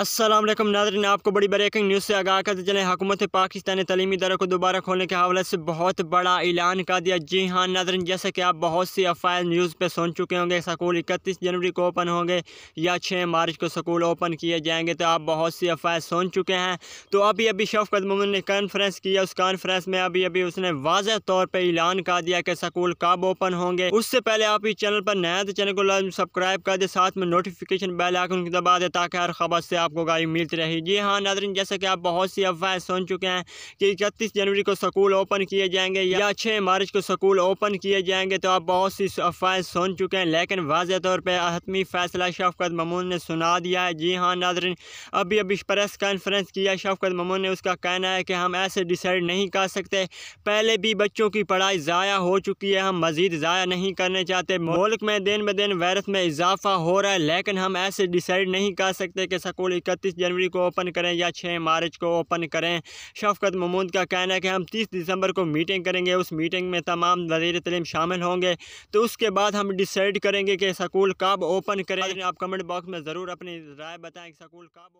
Aslam Nadreen आपको बड़ी breaking news से आगाह करते चले हुकूमत पाकिस्तान ने तलीमी दरों को दोबारा खोलने के हवाले से बहुत बड़ा ऐलान कर दिया जी हाँ नाजरन जैसे कि आप बहुत सी अफवाह न्यूज़ पर सुन चुके होंगे स्कूल इकतीस जनवरी को ओपन होंगे या छः मार्च को स्कूल ओपन किए जाएंगे तो आप बहुत सी अफवाह सुन चुके हैं तो अभी अभी शफकत ममन ने कॉन्फ्रेंस किया उस कॉन्फ्रेंस में अभी अभी उसने वाज तौर पर ऐलान कर दिया कि स्कूल कब ओपन होंगे उससे पहले आप इस चैनल पर नया तो चैनल को सब्सक्राइब कर दे साथ में नोटिफिकेशन बेल आकर उनकी दबा दें ताकि हर खबर से आपको गाड़ी मिलती जी हाँ नादरीन जैसा कि आप बहुत सी अफवाह सुन चुके हैं कि इकतीस जनवरी को स्कूल ओपन किए जाएंगे या छः मार्च को स्कूल ओपन किए जाएंगे तो आप बहुत सी अफवाह सुन चुके हैं लेकिन वाज तौर पर हतमी फैसला शफकत ममून ने सुना दिया है जी हाँ नादरीन अभी अभी प्रेस कॉन्फ्रेंस किया शफकत ममून ने उसका कहना है कि हम ऐसे डिसाइड नहीं कर सकते पहले भी बच्चों की पढ़ाई ज़ाया हो चुकी है हम मज़ीद ज़ाया नहीं करने चाहते मुल्क में दिन ब दिन वायरस में इजाफा हो रहा है लेकिन हम ऐसे डिसाइड नहीं कर सकते कि स्कूल स्कूल इकतीस जनवरी को ओपन करें या छः मार्च को ओपन करें शफकत महमूद का कहना है कि हम तीस दिसंबर को मीटिंग करेंगे उस मीटिंग में तमाम वजीर तलीम शामिल होंगे तो उसके बाद हम डिसाइड करेंगे कि स्कूल कब ओपन करें आप कमेंट बॉक्स में ज़रूर अपनी राय बताएँ कि स्कूल कब